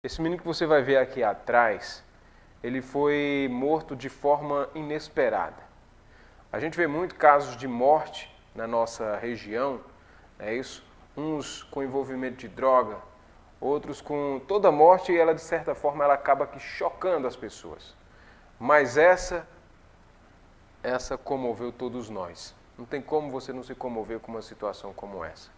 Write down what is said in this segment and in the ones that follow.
Esse menino que você vai ver aqui atrás, ele foi morto de forma inesperada. A gente vê muito casos de morte na nossa região, é isso? Uns com envolvimento de droga, outros com toda morte e ela de certa forma ela acaba que chocando as pessoas. Mas essa essa comoveu todos nós. Não tem como você não se comover com uma situação como essa.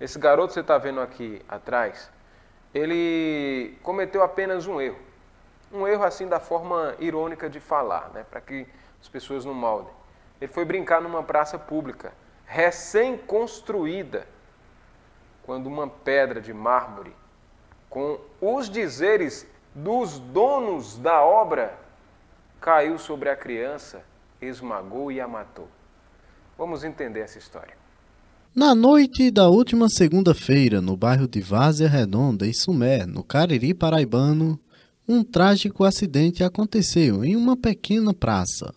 Esse garoto que você está vendo aqui atrás, ele cometeu apenas um erro. Um erro assim da forma irônica de falar, né, para que as pessoas não maldem. Ele foi brincar numa praça pública, recém-construída, quando uma pedra de mármore, com os dizeres dos donos da obra, caiu sobre a criança, esmagou e a matou. Vamos entender essa história. Na noite da última segunda-feira, no bairro de Várzea Redonda, em Sumé, no Cariri Paraibano, um trágico acidente aconteceu em uma pequena praça.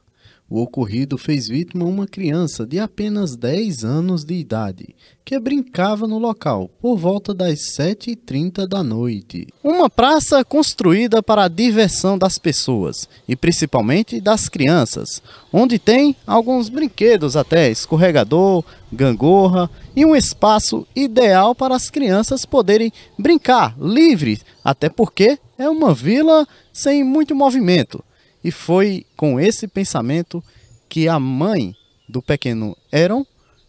O ocorrido fez vítima uma criança de apenas 10 anos de idade, que brincava no local por volta das 7h30 da noite. Uma praça construída para a diversão das pessoas e principalmente das crianças, onde tem alguns brinquedos até escorregador, gangorra e um espaço ideal para as crianças poderem brincar livre, até porque é uma vila sem muito movimento. E foi com esse pensamento que a mãe do pequeno Eron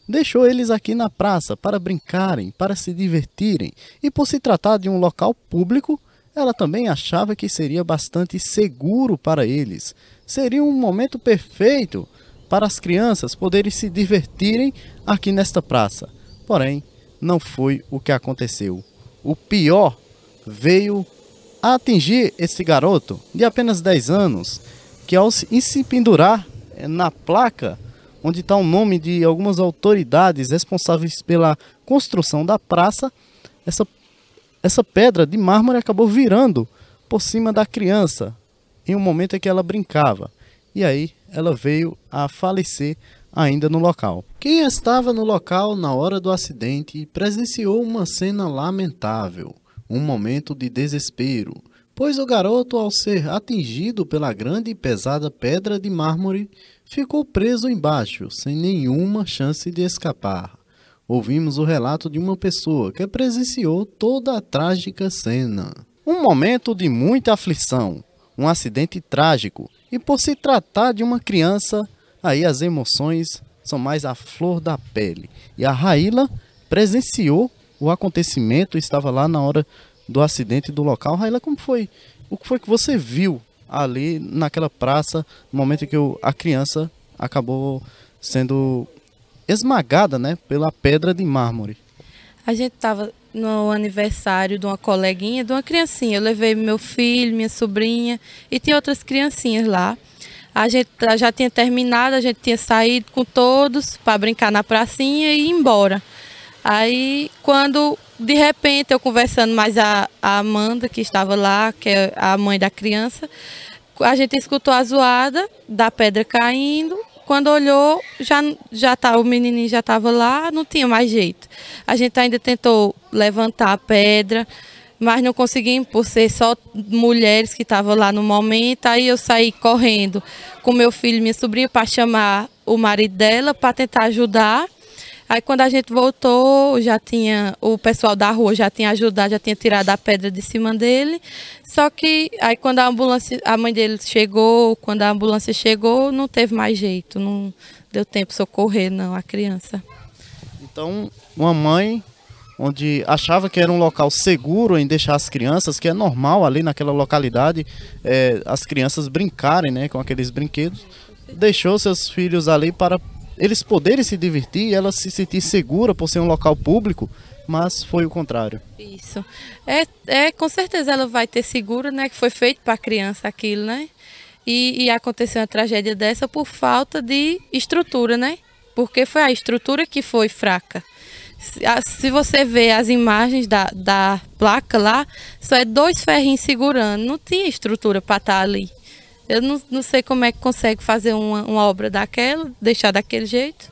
deixou eles aqui na praça para brincarem, para se divertirem. E por se tratar de um local público, ela também achava que seria bastante seguro para eles. Seria um momento perfeito para as crianças poderem se divertirem aqui nesta praça. Porém, não foi o que aconteceu. O pior veio a atingir esse garoto de apenas 10 anos, que ao se pendurar eh, na placa onde está o nome de algumas autoridades responsáveis pela construção da praça, essa, essa pedra de mármore acabou virando por cima da criança, em um momento em que ela brincava. E aí ela veio a falecer ainda no local. Quem estava no local na hora do acidente presenciou uma cena lamentável um momento de desespero, pois o garoto, ao ser atingido pela grande e pesada pedra de mármore, ficou preso embaixo, sem nenhuma chance de escapar. Ouvimos o relato de uma pessoa que presenciou toda a trágica cena. Um momento de muita aflição, um acidente trágico, e por se tratar de uma criança, aí as emoções são mais à flor da pele. E a Raíla presenciou o acontecimento, estava lá na hora do acidente do local. Raila, como foi? O que foi que você viu ali naquela praça, no momento em que a criança acabou sendo esmagada, né, pela pedra de mármore? A gente estava no aniversário de uma coleguinha, de uma criancinha. Eu levei meu filho, minha sobrinha e tinha outras criancinhas lá. A gente tá, já tinha terminado, a gente tinha saído com todos para brincar na pracinha e ir embora. Aí, quando de repente eu conversando mais a, a Amanda, que estava lá, que é a mãe da criança, a gente escutou a zoada da pedra caindo. Quando olhou, já, já tá, o menininho já estava lá, não tinha mais jeito. A gente ainda tentou levantar a pedra, mas não conseguimos, por ser só mulheres que estavam lá no momento. Aí eu saí correndo com meu filho e minha sobrinha para chamar o marido dela para tentar ajudar. Aí quando a gente voltou, já tinha o pessoal da rua já tinha ajudado, já tinha tirado a pedra de cima dele. Só que aí quando a ambulância, a mãe dele chegou, quando a ambulância chegou, não teve mais jeito, não deu tempo de socorrer não a criança. Então, uma mãe onde achava que era um local seguro em deixar as crianças, que é normal ali naquela localidade, é, as crianças brincarem né, com aqueles brinquedos, deixou seus filhos ali para eles poderem se divertir e ela se sentir segura por ser um local público, mas foi o contrário. Isso. É, é com certeza ela vai ter segura, né? Que foi feito para a criança aquilo, né? E, e aconteceu uma tragédia dessa por falta de estrutura, né? Porque foi a estrutura que foi fraca se você vê as imagens da, da placa lá, só é dois ferrinhos segurando, não tinha estrutura para estar tá ali. Eu não, não sei como é que consegue fazer uma, uma obra daquela, deixar daquele jeito.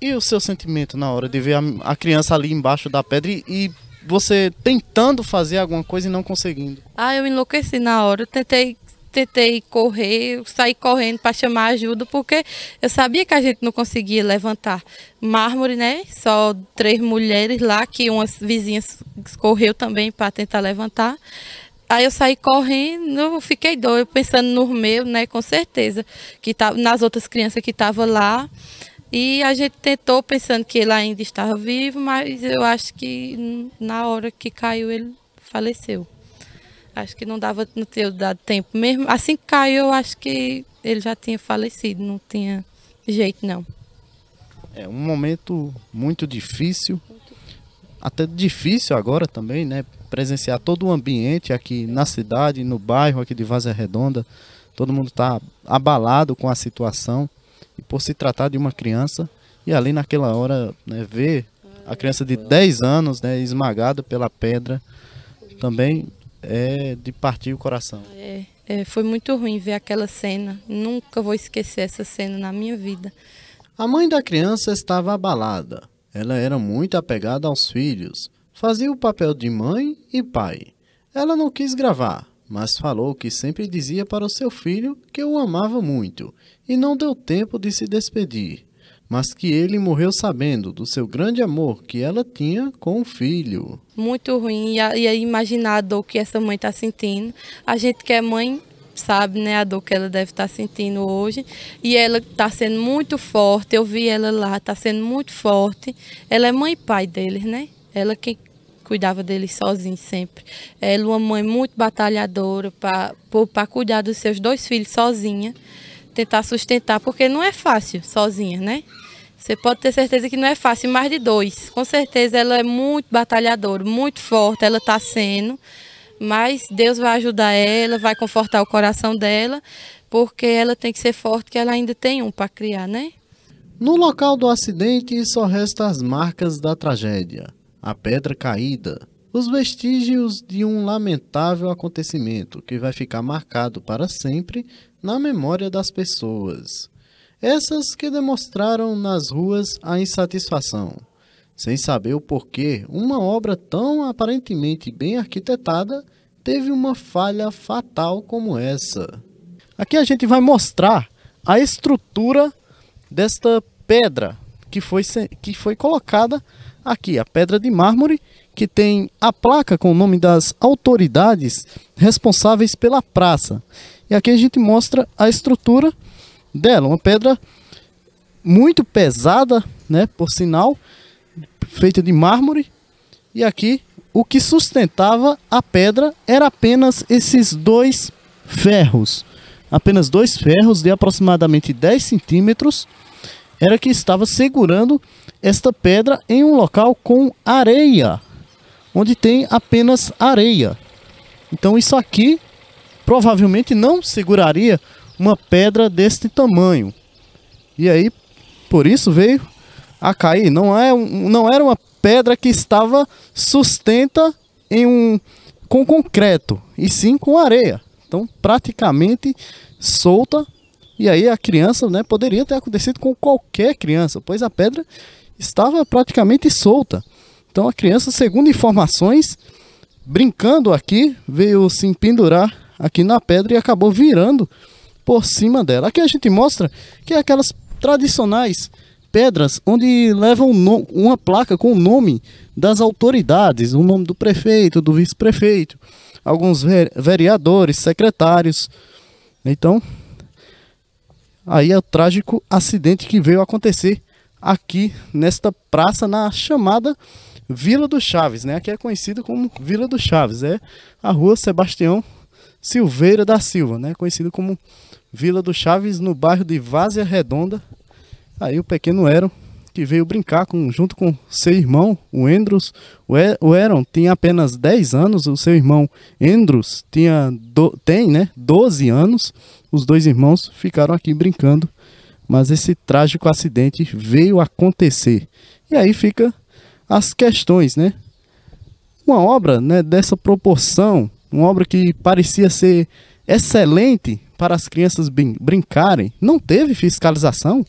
E o seu sentimento na hora de ver a, a criança ali embaixo da pedra e, e, você tentando fazer alguma coisa e não conseguindo? Ah, eu enlouqueci na hora. Eu tentei, tentei correr, saí correndo para chamar ajuda, porque eu sabia que a gente não conseguia levantar mármore, né? Só três mulheres lá, que umas vizinhas correu também para tentar levantar. Aí eu saí correndo, fiquei doido, pensando no meu, né, com certeza, que tá, nas outras crianças que estavam lá. E a gente tentou, pensando que ele ainda estava vivo, mas eu acho que na hora que caiu ele faleceu. Acho que não dava, não tinha dado tempo mesmo. Assim que caiu, eu acho que ele já tinha falecido, não tinha jeito não. É um momento muito difícil, até difícil agora também, né? presenciar todo o ambiente aqui na cidade, no bairro aqui de Vaza Redonda. Todo mundo está abalado com a situação. E por se tratar de uma criança, e ali naquela hora, né, ver a criança de 10 anos né, esmagada pela pedra também é de partir o coração. É, é, foi muito ruim ver aquela cena. Nunca vou esquecer essa cena na minha vida. A mãe da criança estava abalada. Ela era muito apegada aos filhos Fazia o papel de mãe e pai. Ela não quis gravar, mas falou que sempre dizia para o seu filho que o amava muito e não deu tempo de se despedir, mas que ele morreu sabendo do seu grande amor que ela tinha com o filho. Muito ruim, e, e imaginar a dor que essa mãe está sentindo. A gente que é mãe sabe né, a dor que ela deve estar tá sentindo hoje. E ela está sendo muito forte, eu vi ela lá, está sendo muito forte. Ela é mãe e pai deles, né? Ela que cuidava dele sozinho sempre. Ela, uma mãe muito batalhadora para cuidar dos seus dois filhos sozinha, tentar sustentar, porque não é fácil sozinha, né? Você pode ter certeza que não é fácil, mais de dois. Com certeza ela é muito batalhadora, muito forte, ela está sendo. Mas Deus vai ajudar ela, vai confortar o coração dela, porque ela tem que ser forte, que ela ainda tem um para criar, né? No local do acidente só restam as marcas da tragédia a pedra caída, os vestígios de um lamentável acontecimento que vai ficar marcado para sempre na memória das pessoas, essas que demonstraram nas ruas a insatisfação, sem saber o porquê uma obra tão aparentemente bem arquitetada teve uma falha fatal como essa. Aqui a gente vai mostrar a estrutura desta pedra que foi, que foi colocada aqui a pedra de mármore, que tem a placa com o nome das autoridades responsáveis pela praça. E aqui a gente mostra a estrutura dela, uma pedra muito pesada, né, por sinal, feita de mármore. E aqui o que sustentava a pedra era apenas esses dois ferros. Apenas dois ferros de aproximadamente 10 centímetros era que estava segurando esta pedra em um local com areia, onde tem apenas areia. Então isso aqui provavelmente não seguraria uma pedra deste tamanho. E aí, por isso veio a cair. Não, é um, não era uma pedra que estava sustenta em um, com concreto, e sim com areia. Então, praticamente solta. E aí a criança né, poderia ter acontecido com qualquer criança, pois a pedra estava praticamente solta. Então a criança, segundo informações, brincando aqui, veio se pendurar aqui na pedra e acabou virando por cima dela. Aqui a gente mostra que é aquelas tradicionais pedras onde levam uma placa com o nome das autoridades, o nome do prefeito, do vice-prefeito, alguns vereadores, secretários. Então, aí é o trágico acidente que veio acontecer aqui nesta praça, na chamada Vila do Chaves, né? Aqui é conhecida como Vila do Chaves, é a rua Sebastião Silveira da Silva, né? conhecido como Vila do Chaves, no bairro de Várzea Redonda. Aí o pequeno Eron, que veio brincar com, junto com seu irmão, o Endros. O, e, o Eron tinha apenas 10 anos, o seu irmão Endros tinha do, tem, né, 12 anos. Os dois irmãos ficaram aqui brincando mas esse trágico acidente veio acontecer. E aí fica as questões, né? Uma obra né, dessa proporção, uma obra que parecia ser excelente para as crianças brincarem, não teve fiscalização?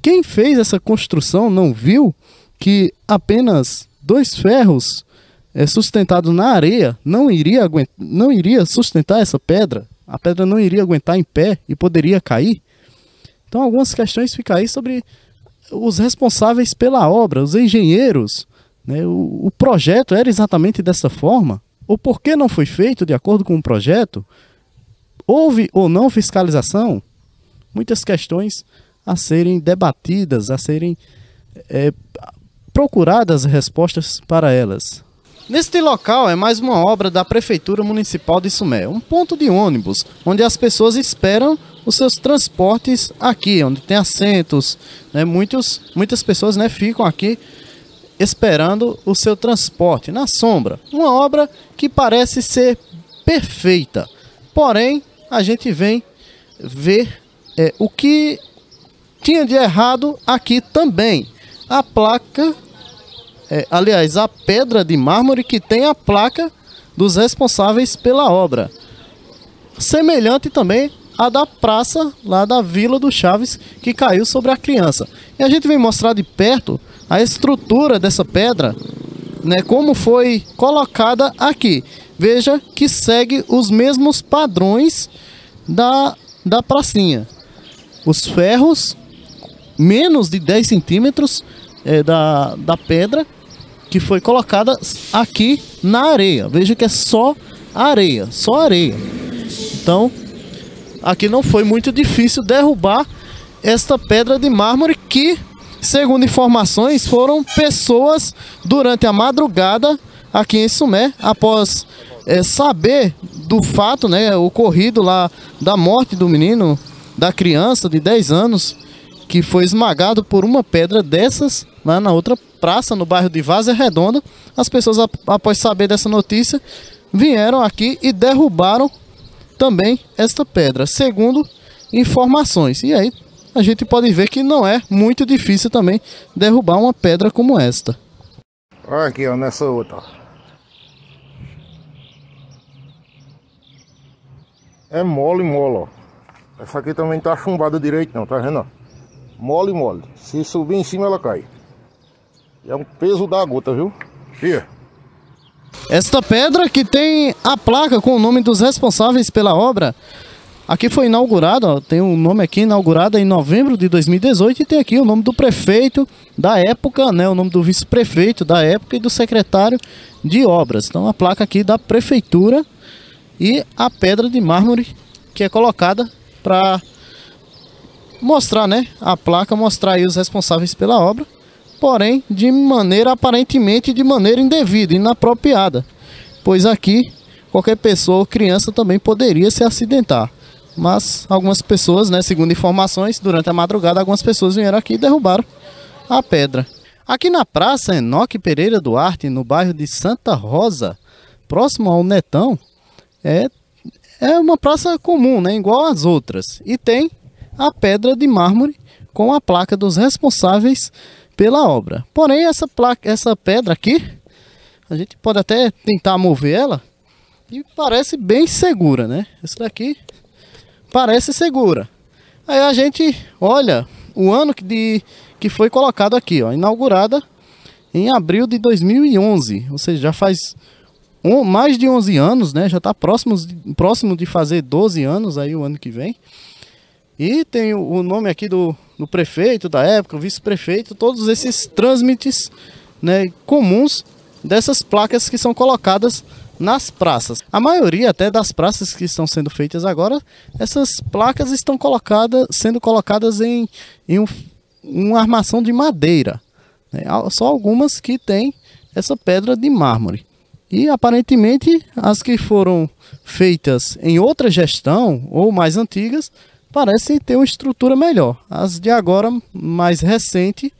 Quem fez essa construção não viu que apenas dois ferros é, sustentados na areia não iria, aguentar, não iria sustentar essa pedra? A pedra não iria aguentar em pé e poderia cair? Então, algumas questões ficam aí sobre os responsáveis pela obra, os engenheiros. Né? O, o projeto era exatamente dessa forma? O porquê não foi feito de acordo com o projeto? Houve ou não fiscalização? Muitas questões a serem debatidas, a serem é, procuradas respostas para elas. Neste local é mais uma obra da Prefeitura Municipal de Sumé, um ponto de ônibus, onde as pessoas esperam os seus transportes aqui, onde tem assentos, né? Muitos, muitas pessoas, né, ficam aqui esperando o seu transporte na sombra. Uma obra que parece ser perfeita, porém a gente vem ver é, o que tinha de errado aqui também. A placa, é, aliás, a pedra de mármore que tem a placa dos responsáveis pela obra. Semelhante também a da praça lá da Vila do Chaves que caiu sobre a criança. E a gente vem mostrar de perto a estrutura dessa pedra, né, como foi colocada aqui. Veja que segue os mesmos padrões da, da pracinha. Os ferros, menos de 10 centímetros é, da, da pedra, que foi colocada aqui na areia. Veja que é só areia, só areia. Então, aqui não foi muito difícil derrubar esta pedra de mármore que, segundo informações, foram pessoas durante a madrugada aqui em Sumé, após é, saber do fato né, ocorrido lá da morte do menino, da criança de 10 anos, que foi esmagado por uma pedra dessas lá na outra praça, no bairro de Vaza Redonda. As pessoas, após saber dessa notícia, vieram aqui e derrubaram também esta pedra, segundo informações. E aí a gente pode ver que não é muito difícil também derrubar uma pedra como esta. Olha aqui, ó, nessa outra. É mole, mole, ó. Essa aqui também tá chumbada direito não, tá vendo? Ó? Mole, mole. Se subir em cima ela cai. É um peso da gota, viu? Fia. Esta pedra que tem a placa com o nome dos responsáveis pela obra. Aqui foi inaugurada, tem o um nome aqui, inaugurada em novembro de 2018 e tem aqui o nome do prefeito da época, né, o nome do vice-prefeito da época e do secretário de obras. Então a placa aqui da prefeitura e a pedra de mármore que é colocada para mostrar, né, a placa, mostrar aí os responsáveis pela obra porém de maneira aparentemente de maneira indevida, inapropriada, pois aqui qualquer pessoa ou criança também poderia se acidentar. Mas algumas pessoas, né, segundo informações, durante a madrugada algumas pessoas vieram aqui e derrubaram a pedra. Aqui na Praça Enoque Pereira Duarte, no bairro de Santa Rosa, próximo ao Netão, é, é uma praça comum, né, igual às outras. E tem a pedra de mármore com a placa dos responsáveis pela obra. Porém, essa, placa, essa pedra aqui, a gente pode até tentar mover ela e parece bem segura, né? Essa daqui parece segura. Aí a gente olha o ano que, de, que foi colocado aqui, ó, inaugurada em abril de 2011, ou seja, já faz um, mais de 11 anos, né? Já está próximo, próximo de fazer 12 anos aí o ano que vem. E tem o nome aqui do, do prefeito da época, o vice-prefeito, todos esses trâmites né, comuns dessas placas que são colocadas nas praças. A maioria até das praças que estão sendo feitas agora, essas placas estão colocadas, sendo colocadas em, em um, uma armação de madeira. Né? Só algumas que têm essa pedra de mármore. E aparentemente as que foram feitas em outra gestão ou mais antigas parecem ter uma estrutura melhor. As de agora, mais recente,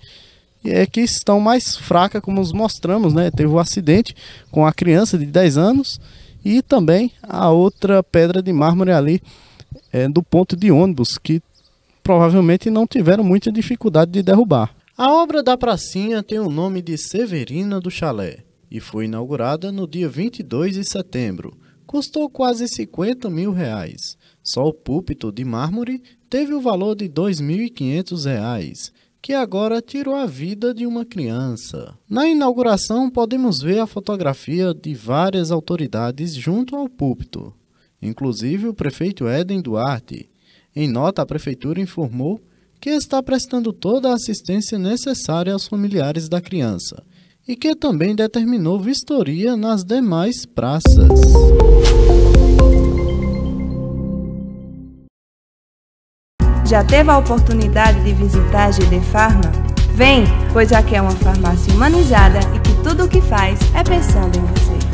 é que estão mais fracas, como nos mostramos, né? Teve o um acidente com a criança de 10 anos e também a outra pedra de mármore ali é, do ponto de ônibus, que provavelmente não tiveram muita dificuldade de derrubar. A obra da pracinha tem o nome de Severina do Chalé e foi inaugurada no dia 22 de setembro custou quase 50 mil reais. Só o púlpito de mármore teve o valor de 2.500 reais, que agora tirou a vida de uma criança. Na inauguração, podemos ver a fotografia de várias autoridades junto ao púlpito, inclusive o prefeito Éden Duarte. Em nota, a prefeitura informou que está prestando toda a assistência necessária aos familiares da criança e que também determinou vistoria nas demais praças. Já teve a oportunidade de visitar a GD Farma? Vem, pois aqui é uma farmácia humanizada e que tudo o que faz é pensando em você.